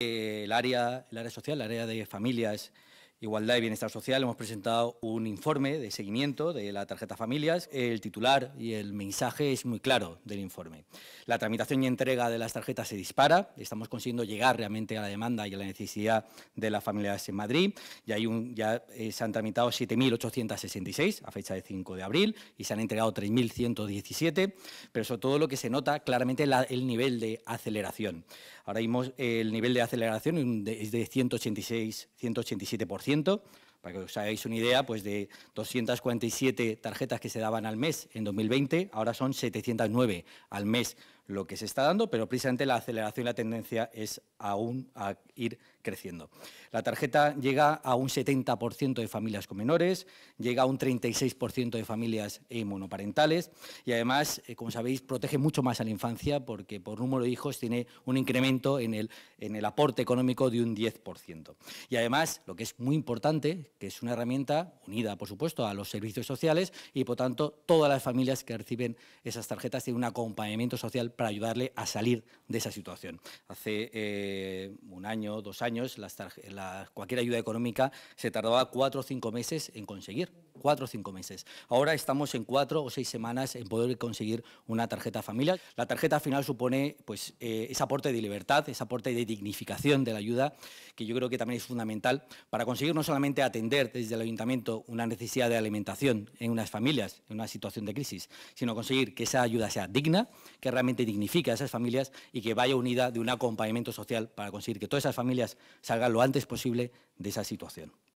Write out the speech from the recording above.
Eh, el área, área social, el área de familias... Igualdad y Bienestar Social hemos presentado un informe de seguimiento de la tarjeta familias. El titular y el mensaje es muy claro del informe. La tramitación y entrega de las tarjetas se dispara. Estamos consiguiendo llegar realmente a la demanda y a la necesidad de las familias en Madrid. ya eh, se han tramitado 7.866 a fecha de 5 de abril y se han entregado 3.117. Pero sobre todo lo que se nota claramente es el nivel de aceleración. Ahora mismo eh, el nivel de aceleración es de 186, 187%. Gracias. Para que os hagáis una idea, pues de 247 tarjetas que se daban al mes en 2020, ahora son 709 al mes lo que se está dando, pero precisamente la aceleración y la tendencia es aún a ir creciendo. La tarjeta llega a un 70% de familias con menores, llega a un 36% de familias eh, monoparentales y además, eh, como sabéis, protege mucho más a la infancia porque por número de hijos tiene un incremento en el, en el aporte económico de un 10%. Y además, lo que es muy importante, que es una herramienta unida, por supuesto, a los servicios sociales y, por tanto, todas las familias que reciben esas tarjetas tienen un acompañamiento social para ayudarle a salir de esa situación. Hace eh, un año, dos años, cualquier ayuda económica se tardaba cuatro o cinco meses en conseguir, cuatro o cinco meses. Ahora estamos en cuatro o seis semanas en poder conseguir una tarjeta familiar. La tarjeta final supone pues, eh, ese aporte de libertad, ese aporte de dignificación de la ayuda, que yo creo que también es fundamental para conseguir no solamente atención, desde el ayuntamiento una necesidad de alimentación en unas familias en una situación de crisis, sino conseguir que esa ayuda sea digna, que realmente dignifique a esas familias y que vaya unida de un acompañamiento social para conseguir que todas esas familias salgan lo antes posible de esa situación.